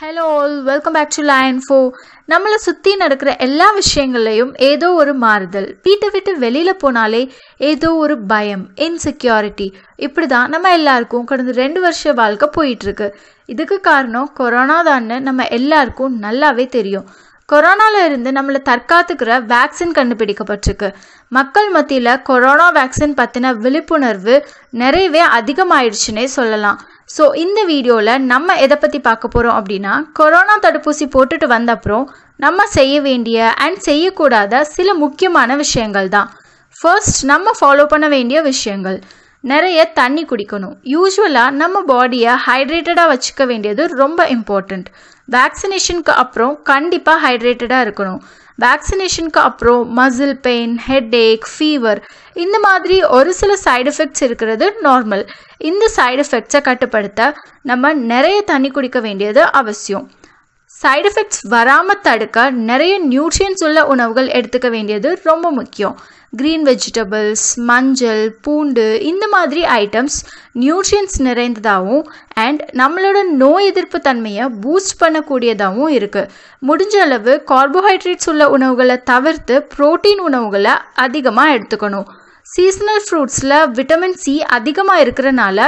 Hello all welcome back to line for நம்மளை சுற்றி நடக்கிற எல்லா விஷயங்கள்லையும் ஏதோ ஒரு மாறுதல் வீட்டை விட்டு வெளியில் போனாலே ஏதோ ஒரு பயம் இன்செக்யூரிட்டி இப்படி தான் நம்ம எல்லாருக்கும் கடந்த ரெண்டு வருஷ வாழ்க்கை போயிட்டுருக்கு இதுக்கு காரணம் கொரோனா தான்னு நம்ம எல்லாருக்கும் நல்லாவே தெரியும் கொரோனால இருந்து நம்மளை தற்காத்துக்கிற வேக்சின் கண்டுபிடிக்கப்பட்டிருக்கு மக்கள் மத்தியில் கொரோனா வேக்சின் பற்றின விழிப்புணர்வு நிறையவே அதிகமாயிடுச்சுன்னே சொல்லலாம் ஸோ இந்த வீடியோவில் நம்ம எதை பற்றி பார்க்க போகிறோம் அப்படின்னா கொரோனா தடுப்பூசி போட்டுட்டு வந்த அப்புறம் நம்ம செய்ய வேண்டிய அண்ட் செய்யக்கூடாத சில முக்கியமான விஷயங்கள் தான் ஃபர்ஸ்ட் நம்ம ஃபாலோ பண்ண வேண்டிய விஷயங்கள் நிறைய தண்ணி குடிக்கணும் யூஸ்வலாக நம்ம பாடியை ஹைட்ரேட்டடாக வச்சுக்க வேண்டியது ரொம்ப இம்பார்ட்டண்ட் வேக்சினேஷனுக்கு அப்புறம் கண்டிப்பாக ஹைட்ரேட்டடாக இருக்கணும் வேக்சினேஷனுக்கு அப்புறம் muscle pain headache fever இந்த மாதிரி ஒரு சில சைடு எஃபெக்ட்ஸ் இருக்கிறது நார்மல் இந்த சைடு எஃபெக்ட்ஸை கட்டுப்படுத்த நம்ம நிறைய தண்ணி குடிக்க வேண்டியது அவசியம் சைடு எஃபெக்ட்ஸ் வராமல் தடுக்க நிறைய நியூட்ரியன்ஸ் உள்ள உணவுகள் எடுத்துக்க வேண்டியது ரொம்ப முக்கியம் க்ரீன் வெஜிடபிள்ஸ் மஞ்சள் பூண்டு இந்த மாதிரி ஐட்டம்ஸ் நியூட்ரியன்ஸ் நிறைந்ததாகவும் அண்ட் நம்மளோட நோய் எதிர்ப்பு தன்மையை பூஸ்ட் பண்ணக்கூடியதாகவும் இருக்குது முடிஞ்ச அளவு கார்போஹைட்ரேட்ஸ் உள்ள உணவுகளை தவிர்த்து ப்ரோட்டீன் உணவுகளை அதிகமாக எடுத்துக்கணும் சீசனல் ஃப்ரூட்ஸில் விட்டமின் சி அதிகமாக இருக்கிறனால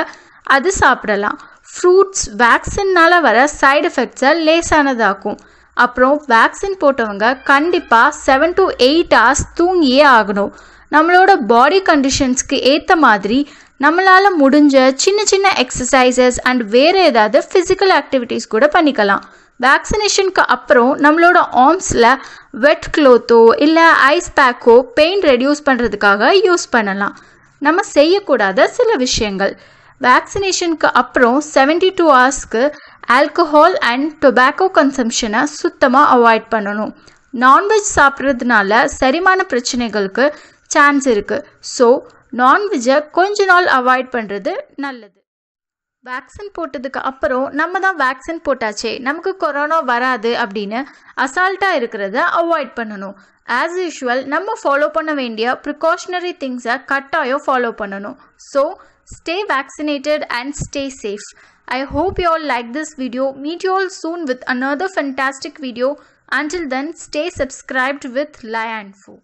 அது சாப்பிடலாம் ஃப்ரூட்ஸ் வேக்சின்னால் வர சைடு எஃபெக்ட்ஸை லேசானதாக்கும் அப்புறம் வேக்சின் போட்டவங்க கண்டிப்பாக செவன் டு எயிட் ஹவர்ஸ் தூங்கியே ஆகணும் நம்மளோட பாடி கண்டிஷன்ஸ்க்கு ஏற்ற மாதிரி நம்மளால் முடிஞ்ச சின்ன சின்ன எக்ஸசைசஸ் அண்ட் வேறு ஏதாவது ஃபிசிக்கல் ஆக்டிவிட்டீஸ் கூட பண்ணிக்கலாம் வேக்சினேஷனுக்கு அப்புறம் நம்மளோட ஆர்ம்ஸில் வெட் க்ளோத்தோ இல்லை ஐஸ் பேக்கோ பெயின் ரெடியூஸ் பண்ணுறதுக்காக யூஸ் பண்ணலாம் நம்ம செய்யக்கூடாத சில விஷயங்கள் வேக்சினேஷனுக்கு அப்புறம் செவன்டி டூ ஹவர்ஸ்க்கு ஆல்கஹால் அண்ட் டொபாக்கோ கன்சம்ஷனை சுத்தமாக அவாய்ட் பண்ணணும் நான்வெஜ் சாப்பிட்றதுனால சரிமான பிரச்சனைகளுக்கு சான்ஸ் இருக்குது ஸோ நான்வெஜ்ஜை கொஞ்ச நாள் அவாய்ட் பண்ணுறது நல்லது வேக்சின் போட்டதுக்கு அப்புறம் நம்ம தான் வேக்சின் போட்டாச்சே நமக்கு கொரோனா வராது அப்படின்னு அசால்ட்டாக இருக்கிறத அவாய்ட் பண்ணணும் ஆஸ் யூஷுவல் நம்ம ஃபாலோ பண்ண வேண்டிய ப்ரிகாஷ்னரி திங்ஸை கட்டாயம் ஃபாலோ பண்ணணும் so Stay vaccinated and stay safe. I hope you all like this video. Meet you all soon with another fantastic video. Until then, stay subscribed with Lionfo.